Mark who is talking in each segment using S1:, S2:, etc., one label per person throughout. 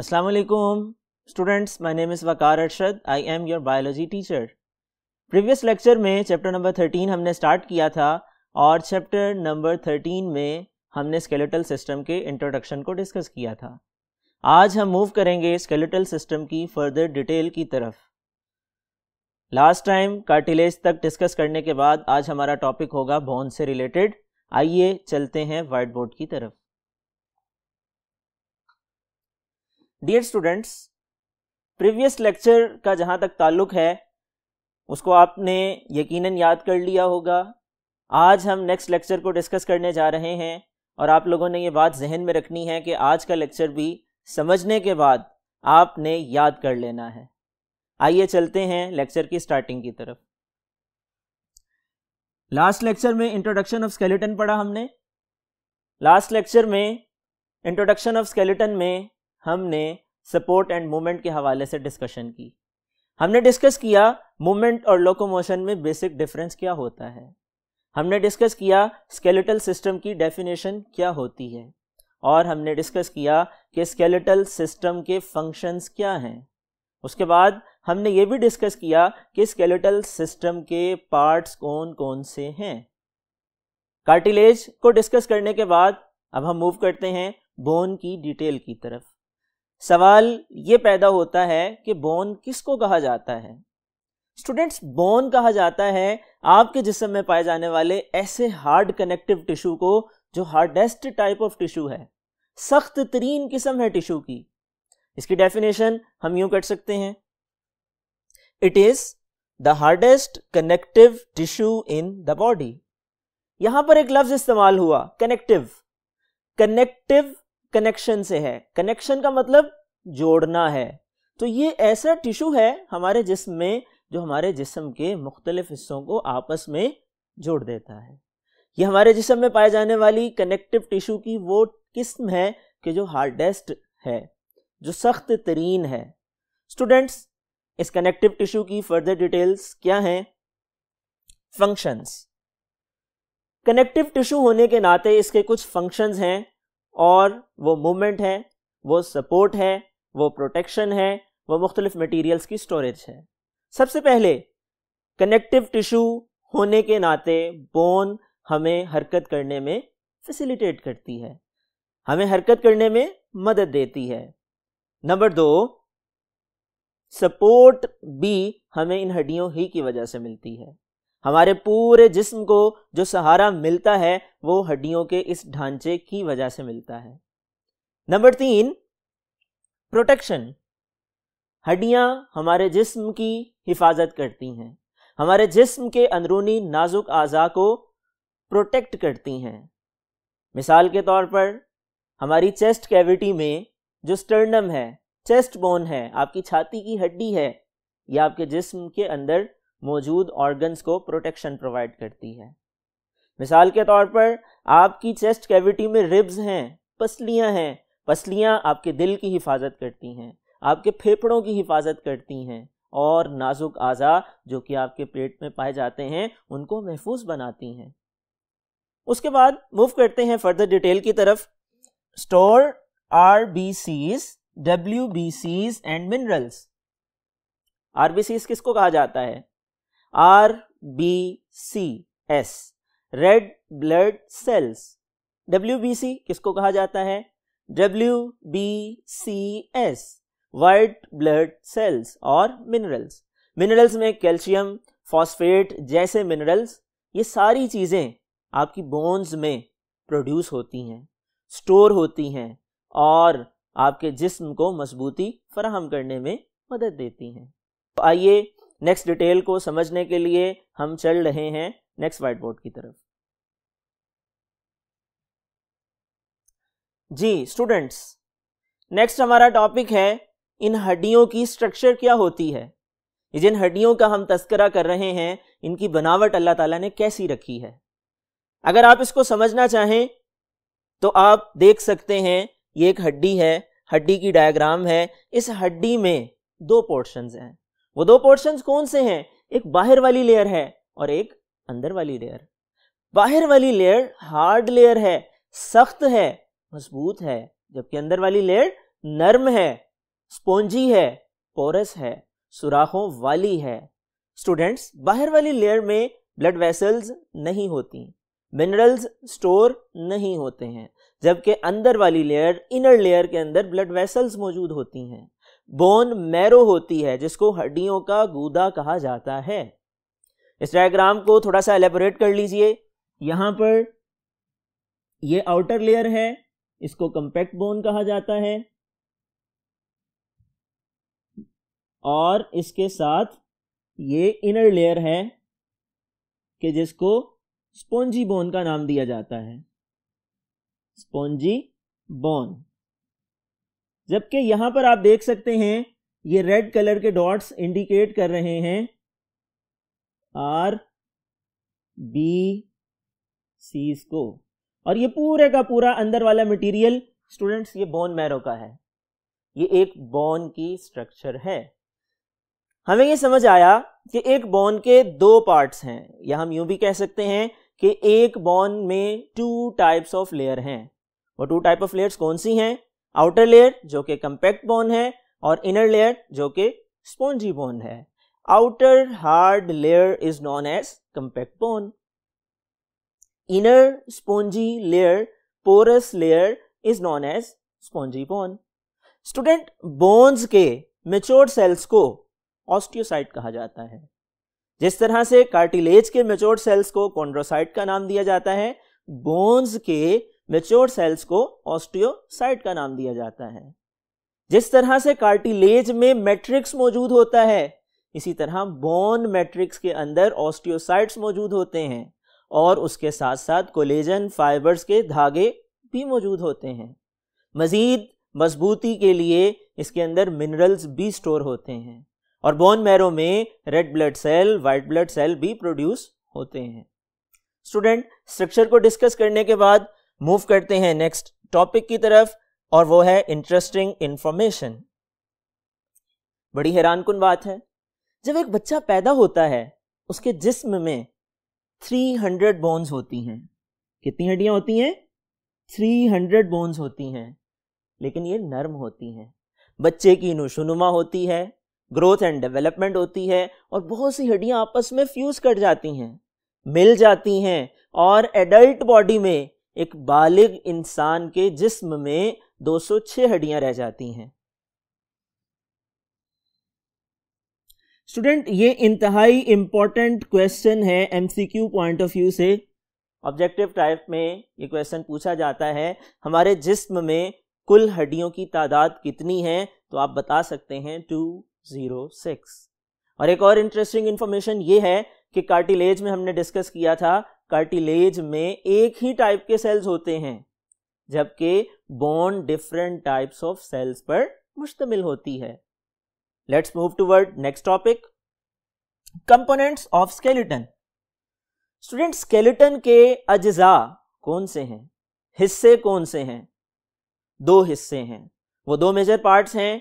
S1: Assalamualaikum students my name is Vakar Arshad I am your biology teacher previous lecture में chapter number 13 हमने start किया था और chapter number 13 में हमने skeletal system के introduction को discuss किया था आज हम move करेंगे skeletal system की further detail की तरफ last time cartilage तक discuss करने के बाद आज हमारा topic होगा bone से related आइए चलते हैं whiteboard की तरफ डियर स्टूडेंट्स प्रीवियस लेक्चर का जहाँ तक ताल्लुक है उसको आपने यकीनन याद कर लिया होगा आज हम नेक्स्ट लेक्चर को डिस्कस करने जा रहे हैं और आप लोगों ने ये बात जहन में रखनी है कि आज का लेक्चर भी समझने के बाद आपने याद कर लेना है आइए चलते हैं लेक्चर की स्टार्टिंग की तरफ लास्ट लेक्चर में इंट्रोडक्शन ऑफ स्केलेटन पढ़ा हमने लास्ट लेक्चर में इंट्रोडक्शन ऑफ स्केलेटन में हमने सपोर्ट एंड मूवमेंट के हवाले से डिस्कशन की हमने डिस्कस किया मूवमेंट और लोकोमोशन में बेसिक डिफरेंस क्या होता है हमने डिस्कस किया स्केलेटल सिस्टम की डेफिनेशन क्या होती है और हमने डिस्कस किया कि स्केलेटल सिस्टम के फंक्शंस क्या हैं उसके बाद हमने ये भी डिस्कस किया कि स्केलेटल सिस्टम के पार्ट्स कौन कौन से हैं कार्टिलेज को डिस्कस करने के बाद अब हम मूव करते हैं बोन की डिटेल की तरफ सवाल ये पैदा होता है कि बोन किसको कहा जाता है स्टूडेंट्स बोन कहा जाता है आपके जिसम में पाए जाने वाले ऐसे हार्ड कनेक्टिव टिश्यू को जो हार्डेस्ट टाइप ऑफ टिश्यू है सख्त तरीन किस्म है टिश्यू की इसकी डेफिनेशन हम यूं कर सकते हैं it is the hardest connective tissue in the body यहां पर एक लफ्ज इस्तेमाल हुआ कनेक्टिव कनेक्टिव कनेक्शन से है कनेक्शन का मतलब जोड़ना है तो ये ऐसा टिश्यू है हमारे जिसम में जो हमारे जिसम के मुख्तलिफ हिस्सों को आपस में जोड़ देता है ये हमारे जिसम में पाए जाने वाली कनेक्टिव टिश्यू की वो किस्म है कि जो हार्डेस्ट है जो सख्त तरीन है स्टूडेंट्स इस कनेक्टिव टिश्यू की फर्दर डिटेल्स क्या हैं फंक्शंस कनेक्टिव टिश्यू होने के नाते इसके कुछ फंक्शंस हैं और वो मूवमेंट है वो सपोर्ट है वो प्रोटेक्शन है वो मुख्तलिफ मटेरियल्स की स्टोरेज है सबसे पहले कनेक्टिव टिशू होने के नाते बोन हमें हरकत करने में फैसिलिटेट करती है हमें हरकत करने में मदद देती है नंबर दो सपोर्ट भी हमें इन हड्डियों ही की वजह से मिलती है हमारे पूरे जिस्म को जो सहारा मिलता है वो हड्डियों के इस ढांचे की वजह से मिलता है नंबर तीन प्रोटेक्शन हड्डियां हमारे जिस्म की हिफाजत करती हैं हमारे जिस्म के अंदरूनी नाजुक आज़ा को प्रोटेक्ट करती हैं मिसाल के तौर पर हमारी चेस्ट कैविटी में जो स्टर्नम है चेस्ट बोन है आपकी छाती की हड्डी है या आपके जिस्म के अंदर मौजूद ऑर्गन्स को प्रोटेक्शन प्रोवाइड करती है मिसाल के तौर पर आपकी चेस्ट कैविटी में रिब्स हैं पसलियां हैं पसलियां आपके दिल की हिफाजत करती हैं आपके फेफड़ों की हिफाजत करती हैं और नाजुक आज़ा जो कि आपके पेट में पाए जाते हैं उनको महफूज बनाती हैं उसके बाद मूव करते हैं फर्दर डिटेल की तरफ store R B Cs W B Cs and minerals R B Cs किसको कहा जाता है R B C S red blood cells W B C किसको कहा जाता है W B C S white blood cells और मिनरल्स मिनरल्स में कैल्शियम फॉस्फेट जैसे मिनरल्स ये सारी चीज़ें आपकी बोन्स में प्रोड्यूस होती हैं स्टोर होती हैं और आपके जिस्म को मजबूती फराहम करने में मदद देती हैं तो आइए नेक्स्ट डिटेल को समझने के लिए हम चल रहे हैं नेक्स्ट व्हाइट बोर्ड की तरफ जी स्टूडेंट्स नेक्स्ट हमारा टॉपिक है इन हड्डियों की स्ट्रक्चर क्या होती है जिन हड्डियों का हम तस्करा कर रहे हैं इनकी बनावट अल्लाह ताला ने कैसी रखी है अगर आप इसको समझना चाहें तो आप देख सकते हैं ये एक हड्डी है हड्डी की डायग्राम है इस हड्डी में दो पोर्शंस हैं वो दो पोर्शन कौन से हैं एक बाहर वाली लेयर है और एक अंदर वाली लेयर बाहर वाली लेयर हार्ड लेयर है सख्त है मजबूत है जबकि अंदर वाली लेयर नर्म है स्पोंजी है पोरस है सुराखों वाली है स्टूडेंट्स बाहर वाली लेयर में ब्लड वेसल्स नहीं होती मिनरल्स स्टोर नहीं होते हैं जबकि अंदर वाली लेयर इनर लेयर के अंदर ब्लड वेसल्स मौजूद होती हैं बोन मैरो होती है जिसको हड्डियों का गूदा कहा जाता है इस डायग्राम को थोड़ा सा एलेबोरेट कर लीजिए यहां पर यह आउटर लेयर है इसको कंपैक्ट बोन कहा जाता है और इसके साथ ये इनर लेयर है कि जिसको स्पोंजी बोन का नाम दिया जाता है स्पोंजी बोन जबकि यहाँ पर आप देख सकते हैं ये रेड कलर के डॉट्स इंडिकेट कर रहे हैं आर बी सी को और ये पूरे का पूरा अंदर वाला मटेरियल स्टूडेंट्स ये बोन मैरो का है ये एक बोन की स्ट्रक्चर है हमें ये समझ आया कि एक बोन के दो पार्ट्स हैं या हम यूं भी कह सकते हैं कि एक बॉन में टू टाइप्स ऑफ लेयर हैं और टू टाइप ऑफ लेयर्स कौन सी हैं आउटर लेयर जो कि कम्पैक्ट बोन है और इनर लेयर जो कि स्पॉन्जी बोन है outer hard layer is known as compact bone inner spongy layer porous layer is known as spongy bone student bones के मेच्योर सेल्स को ऑस्टियोसाइट कहा जाता है जिस तरह से कार्टिलेज के मेच्योर सेल्स को कॉन्ड्रोसाइट का नाम दिया जाता है बोन्स के मेच्योर सेल्स को ऑस्टियोसाइट का नाम दिया जाता है जिस तरह से कार्टिलेज में मैट्रिक्स मौजूद होता है इसी तरह बोन मैट्रिक्स के अंदर ऑस्टियोसाइट्स मौजूद होते हैं और उसके साथ साथ कोलेजन फाइबर्स के धागे भी मौजूद होते हैं मज़ीद मजबूती के लिए इसके अंदर मिनरल्स भी स्टोर होते हैं और बोन मैरो में red blood cell white blood cell भी प्रोड्यूस होते हैं स्टूडेंट स्ट्रक्चर को डिस्कस करने के बाद मूव करते हैं नेक्स्ट टॉपिक की तरफ और वो है इंटरेस्टिंग इंफॉर्मेशन बड़ी हैरान कन बात है जब एक बच्चा पैदा होता है उसके जिस्म में 300 बोन्स होती हैं कितनी हड्डियां होती हैं 300 बोन्स होती हैं लेकिन ये नर्म होती हैं बच्चे की नुशुनुमा होती है ग्रोथ एंड डेवलपमेंट होती है और बहुत सी हड्डियां आपस में फ्यूज कर जाती हैं मिल जाती हैं और एडल्ट बॉडी में एक बालिग इंसान के जिस्म में 206 हड्डियां रह जाती हैं स्टूडेंट ये इंतहाई इंपॉर्टेंट क्वेश्चन है एमसीक्यू पॉइंट ऑफ व्यू से ऑब्जेक्टिव टाइप में ये क्वेश्चन पूछा जाता है हमारे जिस्म में कुल हड्डियों की तादाद कितनी है तो आप बता सकते हैं टू ज़ीरो सिक्स और एक और इंटरेस्टिंग इन्फॉर्मेशन ये है कि कार्टिलेज में हमने डिस्कस किया था कार्टिलेज में एक ही टाइप के सेल्स होते हैं जबकि bone different types of cells पर मुश्तमिल होती है let's move toward next topic components of skeleton student skeleton के अज्जा कौन से हैं हिस्से कौन से हैं दो हिस्से हैं वो दो मेजर पार्ट्स हैं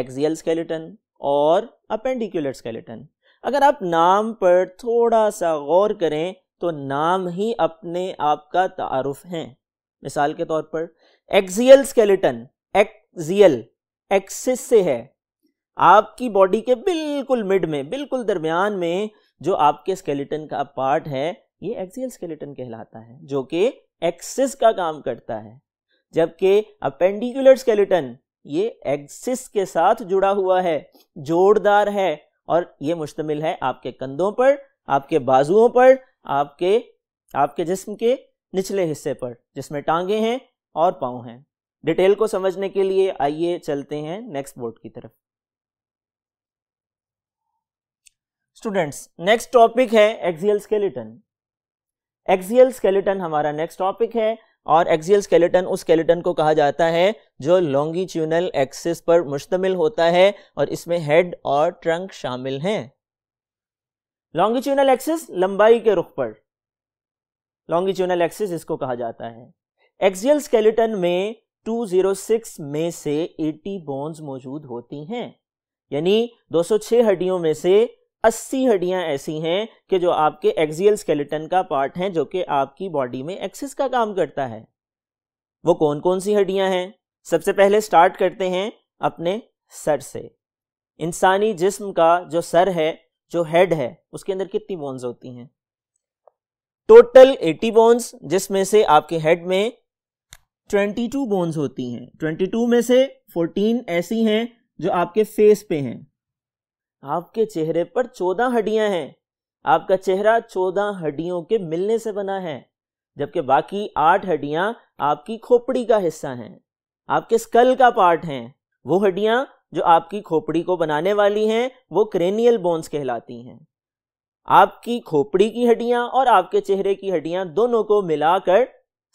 S1: एक्सियल स्केलेटन और अपेंडिकुलर स्केलेटन अगर आप नाम पर थोड़ा सा गौर करें तो नाम ही अपने आप का तारफ है मिसाल के तौर पर एक्सियल स्केलेटन एक्सियल एक्सिस से है आपकी बॉडी के बिल्कुल मिड में बिल्कुल दरमियान में जो आपके स्केलेटन का पार्ट है ये एक्सियल स्केलेटन कहलाता है जो कि एक्सिस का काम करता है जबकि अपेंडिकुलर स्केलेटन ये एक्सिस के साथ जुड़ा हुआ है जोड़दार है और ये मुश्तमिल है आपके कंधों पर आपके बाजुओं पर आपके आपके जिस्म के निचले हिस्से पर जिसमें टांगे हैं और पाँव हैं डिटेल को समझने के लिए आइए चलते हैं नेक्स्ट बोर्ड की तरफ स्टूडेंट्स नेक्स्ट टॉपिक है एक्सियल स्केलेटन एक्सियल स्केलेटन हमारा नेक्स्ट टॉपिक है और एक्सियल स्केलेटन उस स्केलेटन को कहा जाता है जो लॉन्गिट्यूनल एक्सिस पर मुश्तमिल होता है और इसमें हेड और ट्रंक शामिल हैं लॉन्गिट्यूनल एक्सिस लंबाई के रुख पर लॉन्गिट्यूनल एक्सिस इसको कहा जाता है एक्सियल स्केलेटन में 206 में से 80 बोन्स मौजूद होती हैं यानी 206 हड्डियों में से 80 हड्डियां ऐसी हैं कि जो आपके एक्सियल स्केलेटन का पार्ट हैं जो कि आपकी बॉडी में एक्सिस का काम करता है वो कौन कौन सी हड्डियां हैं सबसे पहले स्टार्ट करते हैं अपने सर से इंसानी जिस्म का जो सर है जो हेड है उसके अंदर कितनी बॉन्स होती हैं टोटल 80 बॉन्स जिसमें से आपके हेड में 22 बोन्स होती हैं 22 में से 14 ऐसी हैं जो आपके फेस पे हैं आपके चेहरे पर 14 हड्डियां हैं आपका चेहरा 14 हड्डियों के मिलने से बना है जबकि बाकी आठ हड्डियां आपकी खोपड़ी का हिस्सा हैं आपके स्कल का पार्ट हैं वो हड्डियां जो आपकी खोपड़ी को बनाने वाली हैं वो क्रेनियल बोन्स कहलाती हैं आपकी खोपड़ी की हड्डियां और आपके चेहरे की हड्डियां दोनों को मिलाकर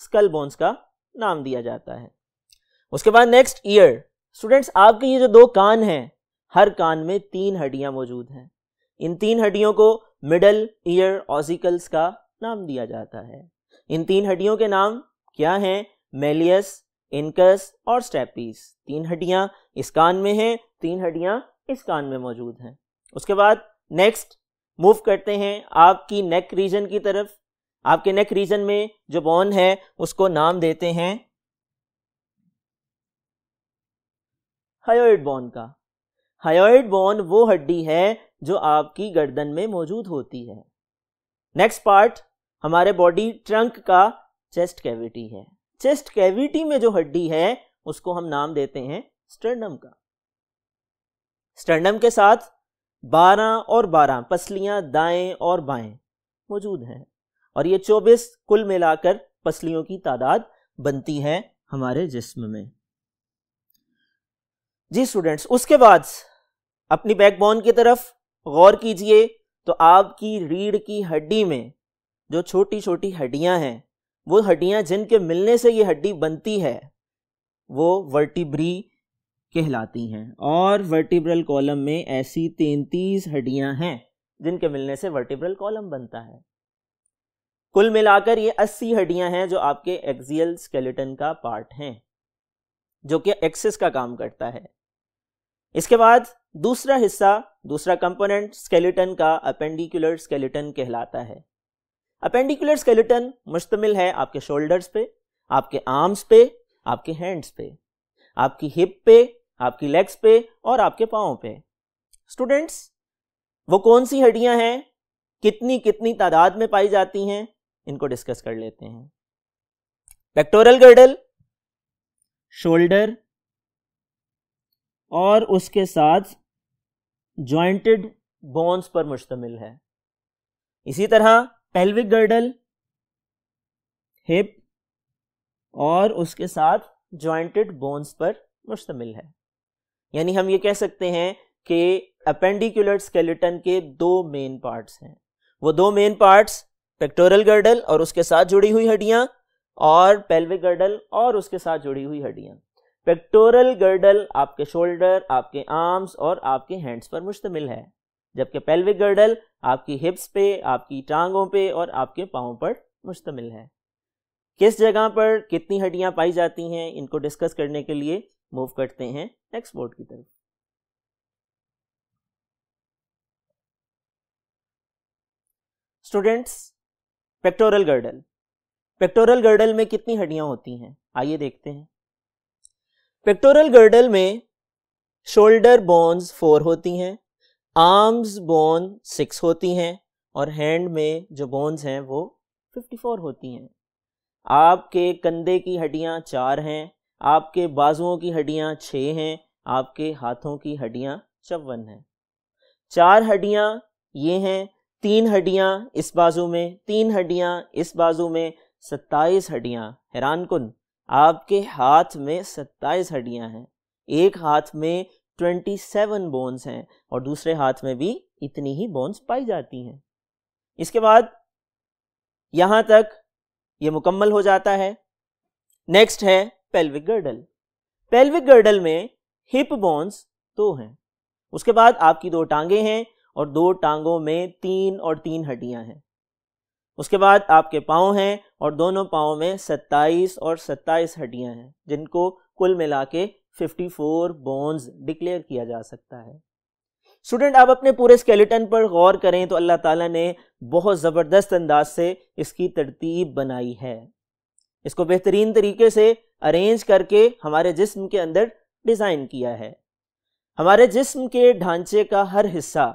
S1: स्कल बोन्स का नाम दिया जाता है उसके बाद नेक्स्ट ईयर स्टूडेंट्स आपके ये जो दो कान हैं हर कान में तीन हड्डियां मौजूद हैं इन तीन हड्डियों को मिडल ईयर ऑजिकल्स का नाम दिया जाता है इन तीन हड्डियों के नाम क्या हैं मेलियस इनकस और स्टेपीस तीन हड्डियां इस कान में हैं तीन हड्डियां इस कान में मौजूद हैं उसके बाद नेक्स्ट मूव करते हैं आपकी नेक रीजन की तरफ आपके नेक रीजन में जो बोन है उसको नाम देते हैं हायोइड बोन का हायोइड बोन वो हड्डी है जो आपकी गर्दन में मौजूद होती है नेक्स्ट पार्ट हमारे बॉडी ट्रंक का चेस्ट कैविटी है चेस्ट कैविटी में जो हड्डी है उसको हम नाम देते हैं स्टर्नम का स्टर्नम के साथ 12 और 12 पसलियां दाएं और बाएं मौजूद हैं और ये 24 कुल मिलाकर पसलियों की तादाद बनती है हमारे जिस्म में जी स्टूडेंट्स उसके बाद अपनी बैकबोन की तरफ गौर कीजिए तो आपकी रीढ़ की हड्डी में जो छोटी छोटी हड्डियां हैं वो हड्डियाँ जिनके मिलने से ये हड्डी बनती है वो वर्टिब्री कहलाती हैं और वर्टिब्रल कॉलम में ऐसी तैंतीस हड्डियाँ हैं जिनके मिलने से वर्टिब्रल कॉलम बनता है कुल मिलाकर ये अस्सी हड्डियां हैं जो आपके एक्सियल स्केलेटन का पार्ट हैं जो कि एक्सिस का काम करता है इसके बाद दूसरा हिस्सा दूसरा कंपोनेंट स्केलेटन का अपेंडिकुलर स्केलेटन कहलाता है अपेंडिकुलर स्केलेटन मुश्तमिल है आपके शोल्डर्स पे आपके आर्म्स पे आपके हैंड्स पे आपकी हिप पे आपकी लेग्स पे और आपके पाओ पे स्टूडेंट्स वो कौन सी हड्डियां हैं कितनी कितनी तादाद में पाई जाती हैं इनको डिस्कस कर लेते हैं पेक्टोरल गर्डल शोल्डर और उसके साथ ज्वाइंटेड बोन्स पर मुश्तमिल है इसी तरह पेल्विक गर्डल हिप और उसके साथ जॉइंटेड बोन्स पर मुश्तमिल है यानी हम ये कह सकते हैं कि अपेंडिकुलर स्केलेटन के दो मेन पार्ट्स हैं वो दो मेन पार्ट्स पेक्टोरल गर्डल और उसके साथ जुड़ी हुई हड्डियां और पेल्विक गर्डल और उसके साथ जुड़ी हुई हड्डियां पेक्टोरल गर्डल आपके शोल्डर आपके आर्म्स और आपके हैंड्स पर मुश्तमिल है जबकि पेल्विक गर्डल आपकी हिप्स पे आपकी टांगों पे और आपके पाँव पर मुश्तमिल है किस जगह पर कितनी हड्डियाँ पाई जाती हैं इनको डिस्कस करने के लिए मूव करते हैं नेक्स्ट बोर्ड की तरफ students pectoral girdle pectoral girdle में कितनी हड्डियां होती हैं आइए देखते हैं पेक्टोरल गर्डल में शोल्डर बोन्स फोर होती हैं आर्म्स बोन सिक्स होती हैं और हैंड में जो बोन्स हैं वो फिफ्टी फोर होती हैं आपके कंधे की हड्डियाँ चार हैं आपके बाजुओं की हड्डियाँ छः हैं आपके हाथों की हड्डियाँ चौवन हैं चार हड्डियाँ ये हैं तीन हड्डियाँ इस बाजू में तीन हड्डियाँ इस बाजू में सत्ताईस हड्डियाँ हैरान कन आपके हाथ में सत्ताईस हड्डियाँ हैं एक हाथ में ट्वेंटी सेवन बोन्स हैं और दूसरे हाथ में भी इतनी ही बोन्स पाई जाती हैं इसके बाद यहां तक ये मुकम्मल हो जाता है नेक्स्ट है पेल्विक गर्डल पेल्विक गर्डल में हिप बोन्स दो हैं उसके बाद आपकी दो टांगे हैं और दो टांगों में तीन और तीन हड्डियां हैं उसके बाद आपके पाँव हैं और दोनों पाँव में सत्ताईस और सत्ताईस हड्डियां हैं जिनको कुल मिला के 54 बोन्स डिक्लेयर किया जा सकता है स्टूडेंट आप अपने पूरे स्केलेटन पर गौर करें तो अल्लाह ताला ने बहुत ज़बरदस्त अंदाज से इसकी तरतीब बनाई है इसको बेहतरीन तरीके से अरेंज करके हमारे जिस्म के अंदर डिज़ाइन किया है हमारे जिस्म के ढांचे का हर हिस्सा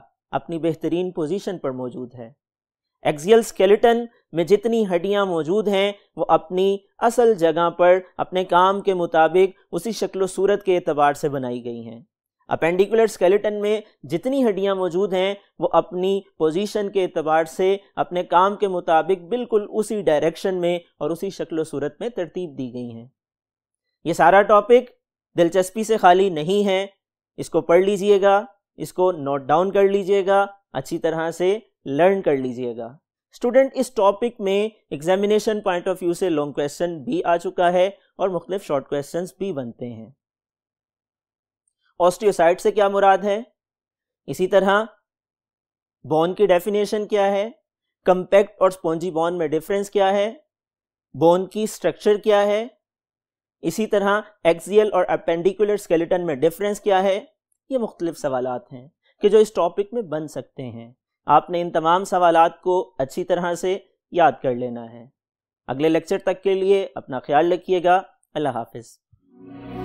S1: अपनी बेहतरीन पोजीशन पर मौजूद है एक्सियल स्केलेटन में जितनी हड्डियां मौजूद हैं वो अपनी असल जगह पर अपने काम के मुताबिक उसी शक्ल सूरत के एतबार से बनाई गई हैं अपेंडिकुलर स्केलेटन में जितनी हड्डियां मौजूद हैं वो अपनी पोजीशन के अतबार से अपने काम के मुताबिक बिल्कुल उसी डायरेक्शन में और उसी शक्ल सूरत में तरतीब दी गई हैं ये सारा टॉपिक दिलचस्पी से खाली नहीं है इसको पढ़ लीजिएगा इसको नोट डाउन कर लीजिएगा अच्छी तरह से लर्न कर लीजिएगा स्टूडेंट इस टॉपिक में एग्जामिनेशन पॉइंट ऑफ व्यू से लॉन्ग क्वेश्चन भी आ चुका है और मुख्तलिफ शॉर्ट क्वेश्चन भी बनते हैं ऑस्टियोसाइट से क्या मुराद है इसी तरह बोन की डेफिनेशन क्या है कंपैक्ट और स्पॉन्जी बॉन में डिफरेंस क्या है बोन की स्ट्रक्चर क्या है इसी तरह एक्सियल और अपेंडिकुलर स्केलेटन में डिफरेंस क्या है ये मुख्तलिफ सवाल हैं कि जो इस टॉपिक में बन सकते हैं आपने इन तमाम सवाल को अच्छी तरह से याद कर लेना है अगले लेक्चर तक के लिए अपना ख्याल रखिएगा अल्लाह हाफिज़